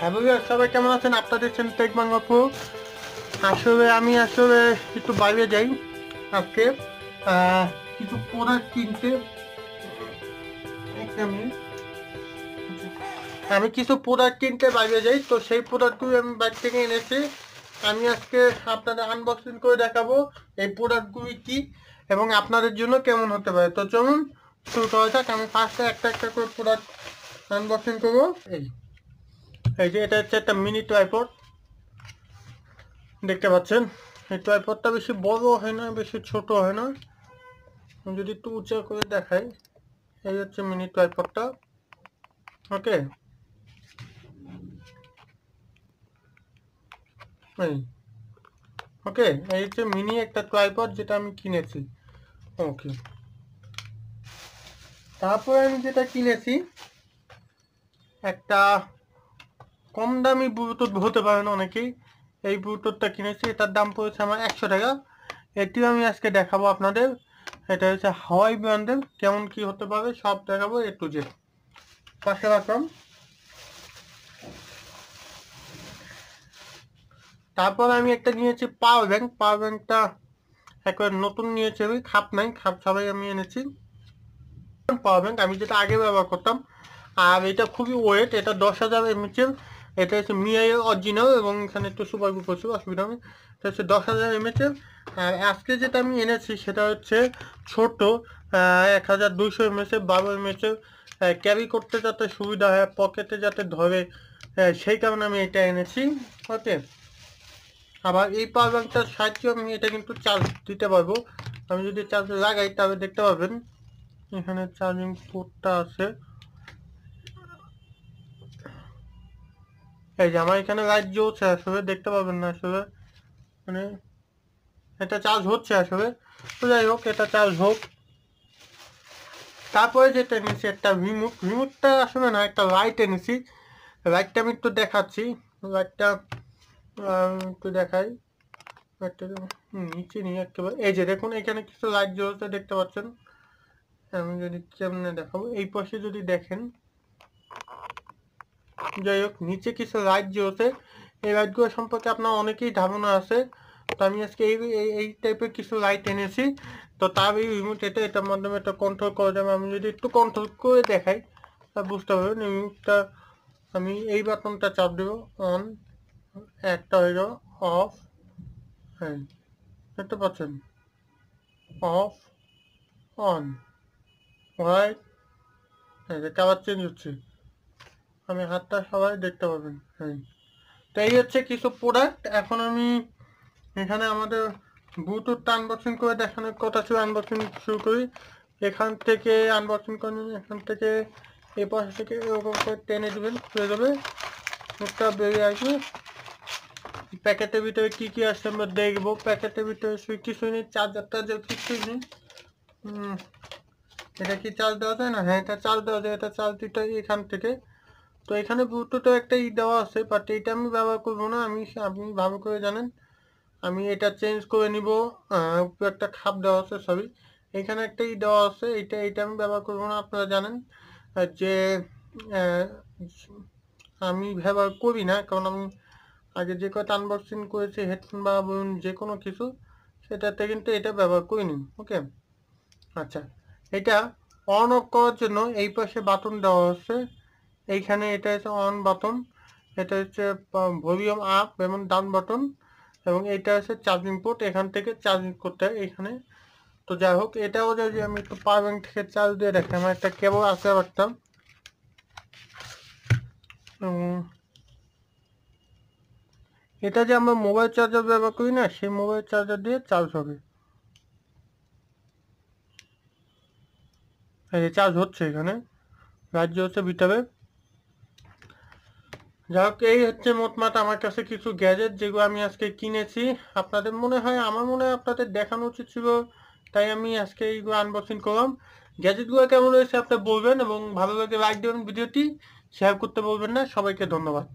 হ্যাঁ সবাই কেমন আছেন আপনাদের সেন টেক বাংলাপু আসলে আমি আসলে একটু বাইরে যাই আজকে কিছু প্রোডাক্ট কিনতে আমি কিছু প্রোডাক্ট কিনতে বাইরে যাই তো সেই প্রোডাক্টগুলো আমি বাইক থেকে এনেছি আমি আজকে আপনাদের আনবক্সিং করে দেখাবো এই প্রোডাক্টগুলি কি এবং আপনাদের জন্য কেমন হতে পারে তো চলুন শুরু করা যাক আমি ফার্স্টে একটা একটা করে প্রোডাক্ট আনবক্সিং করবো এই এই যে এটা হচ্ছে একটা মিনি ট্রাইপড দেখতে পাচ্ছেন এই ট্রাইপডটা বেশি বড় হয় না বেশি ছোট হয় না যদি একটু উঁচা করে দেখাই এই হচ্ছে মিনি ট্রাইপডটা ওকে এই ওকে এই হচ্ছে মিনি একটা ট্রাইপড যেটা আমি কিনেছি ওকে তারপরে আমি যেটা কিনেছি একটা কম দামি ব্লুটুথ হতে পারে না অনেকেই এই ব্লুটুথটা কিনেছি এটার দাম পড়েছে আমার একশো টাকা এটিও আমি আজকে দেখাবো আপনাদের এটা হচ্ছে হাওয়াই ব্র্যান্ডের কেমন কি হতে পারে সব দেখাবো এ টু জেড পাশে রাখলাম তারপর আমি একটা নিয়েছি পাওয়ার ব্যাংক পাওয়ার ব্যাংকটা একবার নতুন নিয়েছি আমি খাপ নাই খাপ সবাই আমি এনেছি পাওয়ার ব্যাংক আমি যেটা আগে ব্যবহার করতাম আর এটা খুবই ওয়েট এটা দশ হাজার এমএচের এটা হচ্ছে মিআই অরিজিনাল এবং এখানে একটু সুপার গ্রুপ হচ্ছে অসুবিধা নেই এটা হচ্ছে দশ হাজার এমএচের আর আজকে যেটা আমি এনেছি সেটা হচ্ছে ছোট এক হাজার দুইশো এমএচের বারো এমএচের ক্যারি করতে যাতে সুবিধা হয় পকেটে যাতে ধরে সেই কারণে আমি এটা এনেছি ওকে আবার এই পাওয়ার ব্যাঙ্কটার সাহায্যে আমি এটা কিন্তু চার্জ দিতে পারবো আমি যদি চার্জ লাগাই তাহলে দেখতে পাবেন এখানে চার্জিং পোর্টটা আছে এই যে আমার এখানে লাইট জ্বলছে আসলে দেখতে পাবেন না আসলে মানে এটা চার্জ হচ্ছে আসলে তো যাই হোক এটা চার্জ হোক তারপরে যেটা এনেছি একটা রিমোট রিমোটটা আসলে না একটা লাইট এনেছি লাইটটা আমি একটু দেখাচ্ছি লাইটটা একটু দেখাই লাইটটা নিচে নিয়ে একেবারে এই যে দেখুন এখানে কিছু লাইট জ্বলতে দেখতে পাচ্ছেন আমি যদি কেমনে দেখাবো এই পাশে যদি দেখেন যাই হোক নিচে কিছু রাজ্য আছে এই রাজ্যগুলো সম্পর্কে আপনার অনেকেই ধারণা আছে তো আমি আজকে এই এই টাইপের কিছু লাইট এনেছি তো তার এই রিমোট এটা এটার মাধ্যমে এটা কন্ট্রোল করা যাবে আমি যদি একটু কন্ট্রোল করে দেখাই তা বুঝতে পারবেন রিমোটটা আমি এই বাটনটা চাপ দেব অন একটা হয়ে গেল অফ হ্যাঁ দেখতে পাচ্ছেন off on white colour change হচ্ছে আমি হাতটা সবাই দেখতে পাবেন হ্যাঁ তো এই হচ্ছে কিছু প্রোডাক্ট এখন আমি এখানে আমাদের ব্লুটুথটা আনবক্সিং করে দেখানোর কথা শুরু আনবক্সিং শুরু করি এখান থেকে আনবক্সিং করে এখান থেকে এ পাশ থেকে এরকম করে টেনে দেবেন হয়ে যাবে মুখটা বেরিয়ে আসবে প্যাকেটের ভিতরে কী কী আসছে আমরা দেখবো প্যাকেটের ভিতরে সুই কিছুই নেই চার্জার টার্জার কিছুই নেই এটা কি চার্জ দেওয়া যায় না হ্যাঁ এটা চার্জ দেওয়া যায় এটা চার্জ দিতে এখান থেকে তো এখানে তো একটা ই দেওয়া আছে বাট এটা আমি ব্যবহার করব না আমি আপনি ভালো করে জানেন আমি এটা চেঞ্জ করে নিব একটা খাপ দেওয়া আছে সবই এখানে একটা ই দেওয়া আছে এটা এটা আমি ব্যবহার করব না আপনারা জানেন যে আমি ব্যবহার করি না কারণ আমি আগে যে কটা আনবক্সিং করেছি হেডফোন বা বলুন যে কোনো কিছু সেটাতে কিন্তু এটা ব্যবহার করিনি ওকে আচ্ছা এটা অন অফ করার জন্য এই পাশে বাটন দেওয়া আছে এইখানে এটা হচ্ছে অন বাটন এটা হচ্ছে ভলিউম আপ এবং ডান বাটন এবং এটা হচ্ছে চার্জিং পোর্ট এখান থেকে চার্জিং করতে হয় এখানে তো যাই হোক এটাও যদি আমি একটু পাওয়ার ব্যাঙ্ক থেকে চার্জ দিয়ে রাখি আমার একটা কেবল আসতে পারতাম এটা যে আমরা মোবাইল চার্জার ব্যবহার করি না সেই মোবাইল চার্জার দিয়ে চার্জ হবে চার্জ হচ্ছে এখানে রাজ্য হচ্ছে বিটাবে যাই হোক এই হচ্ছে মোটমাট আমার কাছে কিছু গ্যাজেট যেগুলো আমি আজকে কিনেছি আপনাদের মনে হয় আমার মনে হয় আপনাদের দেখানো উচিত ছিল তাই আমি আজকে এইগুলো আনবক্সিং করলাম গ্যাজেটগুলো কেমন হয়েছে আপনি বলবেন এবং ভালো লাগে লাইক দেবেন ভিডিওটি শেয়ার করতে বলবেন না সবাইকে ধন্যবাদ